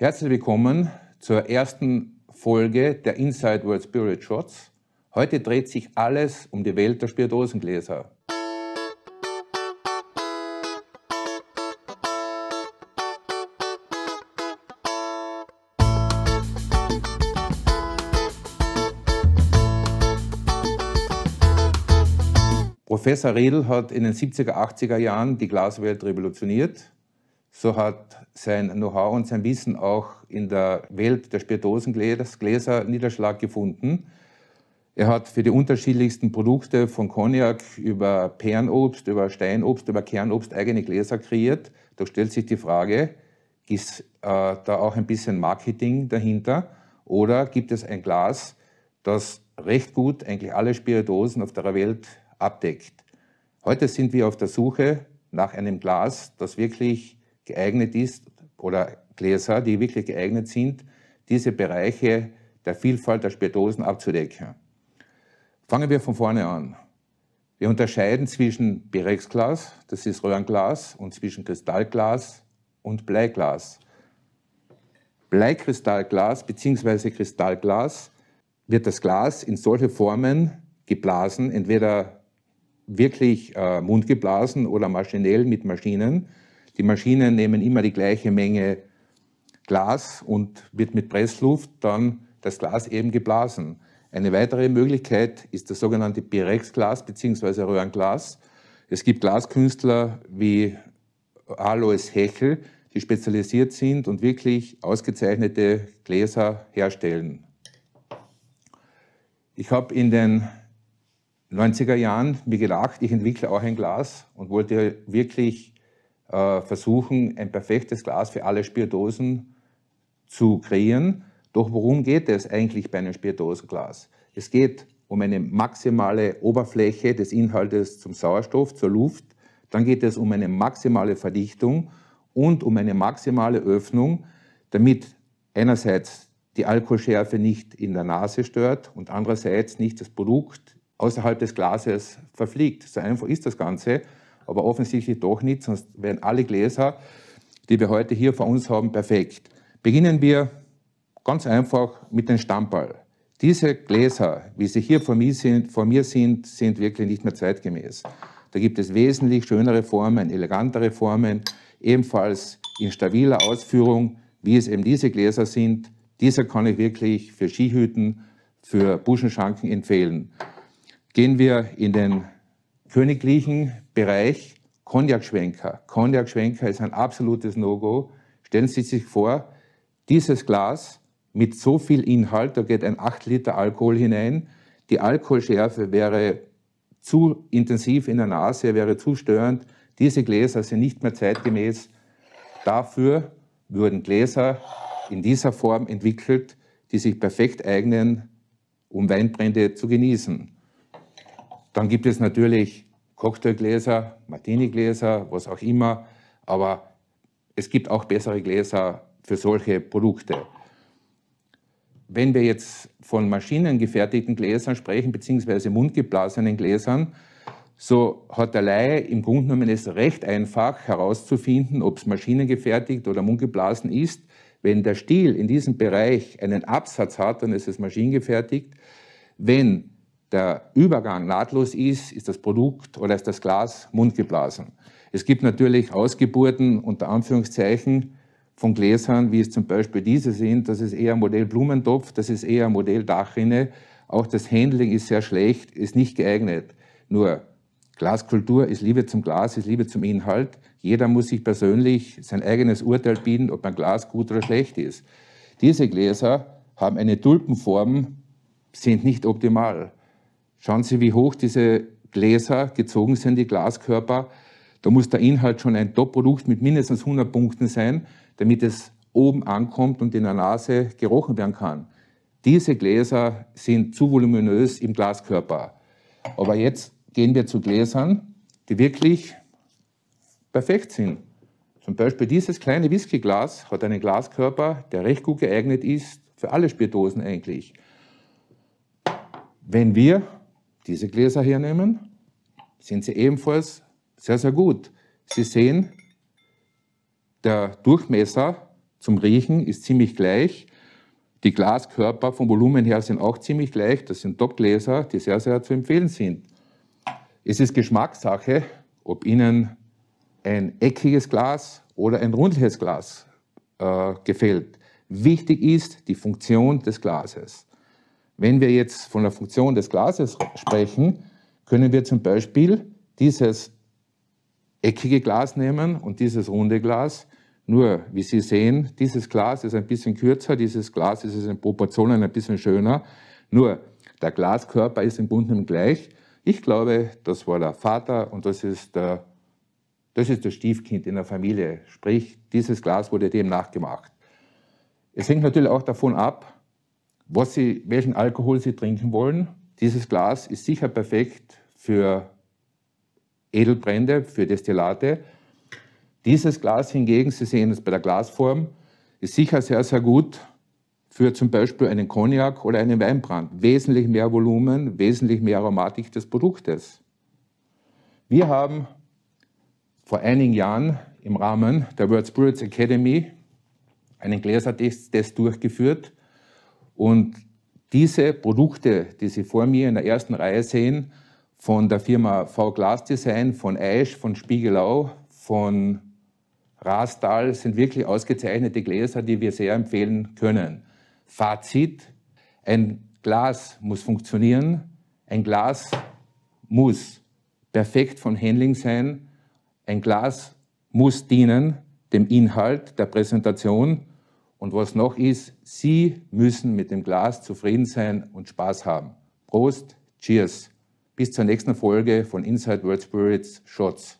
Herzlich willkommen zur ersten Folge der Inside World Spirit Shots. Heute dreht sich alles um die Welt der Spiritosengläser. Professor Redl hat in den 70er, 80er Jahren die Glaswelt revolutioniert so hat sein Know-how und sein Wissen auch in der Welt der Spiritosengläser Niederschlag gefunden. Er hat für die unterschiedlichsten Produkte von Cognac über Perlenobst, über Steinobst, über Kernobst eigene Gläser kreiert. Da stellt sich die Frage, ist äh, da auch ein bisschen Marketing dahinter oder gibt es ein Glas, das recht gut eigentlich alle Spiritosen auf der Welt abdeckt? Heute sind wir auf der Suche nach einem Glas, das wirklich geeignet ist oder Gläser, die wirklich geeignet sind, diese Bereiche der Vielfalt der Spirituosen abzudecken. Fangen wir von vorne an. Wir unterscheiden zwischen Birexglas, das ist Röhrenglas, und zwischen Kristallglas und Bleiglas. Bleikristallglas bzw. Kristallglas wird das Glas in solche Formen geblasen, entweder wirklich äh, mundgeblasen oder maschinell mit Maschinen, die Maschinen nehmen immer die gleiche Menge Glas und wird mit Pressluft dann das Glas eben geblasen. Eine weitere Möglichkeit ist das sogenannte Birex-Glas bzw. Röhrenglas. Es gibt Glaskünstler wie Alois Hechel, die spezialisiert sind und wirklich ausgezeichnete Gläser herstellen. Ich habe in den 90er Jahren mir gedacht, ich entwickle auch ein Glas und wollte wirklich äh, versuchen, ein perfektes Glas für alle Spiritosen zu kreieren. Doch worum geht es eigentlich bei einem Spiritosenglas? Es geht um eine maximale Oberfläche des Inhaltes zum Sauerstoff, zur Luft. Dann geht es um eine maximale Verdichtung und um eine maximale Öffnung, damit einerseits die Alkoholschärfe nicht in der Nase stört und andererseits nicht das Produkt außerhalb des Glases verfliegt. So einfach ist das Ganze aber offensichtlich doch nicht, sonst wären alle Gläser, die wir heute hier vor uns haben, perfekt. Beginnen wir ganz einfach mit dem Stammball. Diese Gläser, wie sie hier vor mir sind, vor mir sind, sind wirklich nicht mehr zeitgemäß. Da gibt es wesentlich schönere Formen, elegantere Formen, ebenfalls in stabiler Ausführung, wie es eben diese Gläser sind. Dieser kann ich wirklich für Skihüten, für Buschenschanken empfehlen. Gehen wir in den königlichen Bereich Cognac-Schwenker. Cognac-Schwenker ist ein absolutes No-Go. Stellen Sie sich vor, dieses Glas mit so viel Inhalt, da geht ein 8 Liter Alkohol hinein. Die Alkoholschärfe wäre zu intensiv in der Nase, wäre zu störend. Diese Gläser sind nicht mehr zeitgemäß. Dafür würden Gläser in dieser Form entwickelt, die sich perfekt eignen, um Weinbrände zu genießen. Dann gibt es natürlich Cocktailgläser, Martini-Gläser, was auch immer. Aber es gibt auch bessere Gläser für solche Produkte. Wenn wir jetzt von maschinengefertigten Gläsern sprechen, beziehungsweise mundgeblasenen Gläsern, so hat der Laie im Grunde genommen es recht einfach herauszufinden, ob es maschinengefertigt oder mundgeblasen ist. Wenn der Stiel in diesem Bereich einen Absatz hat, dann ist es maschinengefertigt. Wenn der Übergang nahtlos ist, ist das Produkt oder ist das Glas mundgeblasen. Es gibt natürlich Ausgeburten unter Anführungszeichen von Gläsern, wie es zum Beispiel diese sind. Das ist eher Modell Blumentopf, das ist eher Modell Dachrinne. Auch das Handling ist sehr schlecht, ist nicht geeignet. Nur Glaskultur ist Liebe zum Glas, ist Liebe zum Inhalt. Jeder muss sich persönlich sein eigenes Urteil bieten, ob ein Glas gut oder schlecht ist. Diese Gläser haben eine Tulpenform, sind nicht optimal. Schauen Sie, wie hoch diese Gläser gezogen sind, die Glaskörper. Da muss der Inhalt schon ein Top-Produkt mit mindestens 100 Punkten sein, damit es oben ankommt und in der Nase gerochen werden kann. Diese Gläser sind zu voluminös im Glaskörper. Aber jetzt gehen wir zu Gläsern, die wirklich perfekt sind. Zum Beispiel dieses kleine Whiskyglas hat einen Glaskörper, der recht gut geeignet ist für alle Spiritosen eigentlich. Wenn wir diese Gläser hier nehmen, sind sie ebenfalls sehr, sehr gut. Sie sehen, der Durchmesser zum Riechen ist ziemlich gleich. Die Glaskörper vom Volumen her sind auch ziemlich gleich. Das sind Top-Gläser, die sehr, sehr zu empfehlen sind. Es ist Geschmackssache, ob Ihnen ein eckiges Glas oder ein rundliches Glas äh, gefällt. Wichtig ist die Funktion des Glases. Wenn wir jetzt von der Funktion des Glases sprechen, können wir zum Beispiel dieses eckige Glas nehmen und dieses runde Glas. Nur, wie Sie sehen, dieses Glas ist ein bisschen kürzer, dieses Glas ist in Proportionen ein bisschen schöner. Nur, der Glaskörper ist im Bunten gleich. Ich glaube, das war der Vater und das ist, der, das ist das Stiefkind in der Familie. Sprich, dieses Glas wurde dem nachgemacht. Es hängt natürlich auch davon ab, was sie, welchen Alkohol Sie trinken wollen. Dieses Glas ist sicher perfekt für Edelbrände, für Destillate. Dieses Glas hingegen, Sie sehen es bei der Glasform, ist sicher sehr, sehr gut für zum Beispiel einen Cognac oder einen Weinbrand. Wesentlich mehr Volumen, wesentlich mehr Aromatik des Produktes. Wir haben vor einigen Jahren im Rahmen der World Spirits Academy einen Gläsertest durchgeführt und diese Produkte, die Sie vor mir in der ersten Reihe sehen, von der Firma V Glass Design, von Eisch, von Spiegelau, von Rastal, sind wirklich ausgezeichnete Gläser, die wir sehr empfehlen können. Fazit, ein Glas muss funktionieren, ein Glas muss perfekt von Handling sein, ein Glas muss dienen dem Inhalt der Präsentation und was noch ist, Sie müssen mit dem Glas zufrieden sein und Spaß haben. Prost, Cheers. Bis zur nächsten Folge von Inside World Spirits Shots.